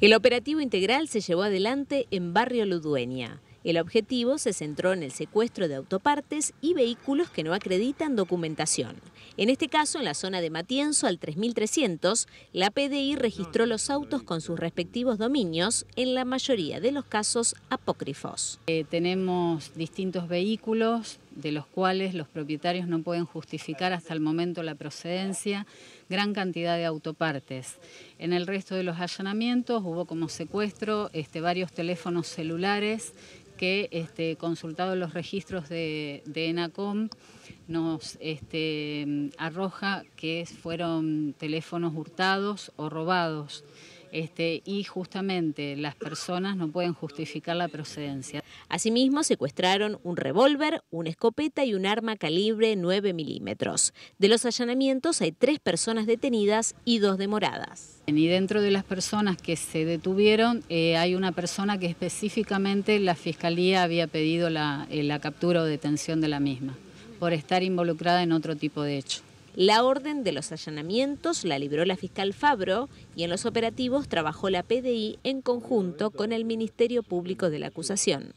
El operativo integral se llevó adelante en Barrio Ludueña. El objetivo se centró en el secuestro de autopartes y vehículos que no acreditan documentación. En este caso, en la zona de Matienzo, al 3300, la PDI registró los autos con sus respectivos dominios, en la mayoría de los casos apócrifos. Eh, tenemos distintos vehículos de los cuales los propietarios no pueden justificar hasta el momento la procedencia, gran cantidad de autopartes. En el resto de los allanamientos hubo como secuestro este, varios teléfonos celulares que, este, consultados los registros de, de ENACOM, nos este, arroja que fueron teléfonos hurtados o robados. Este, y justamente las personas no pueden justificar la procedencia. Asimismo, secuestraron un revólver, una escopeta y un arma calibre 9 milímetros. De los allanamientos hay tres personas detenidas y dos demoradas. Y dentro de las personas que se detuvieron eh, hay una persona que específicamente la Fiscalía había pedido la eh, captura o detención de la misma por estar involucrada en otro tipo de hecho. La orden de los allanamientos la libró la fiscal Fabro y en los operativos trabajó la PDI en conjunto con el Ministerio Público de la Acusación.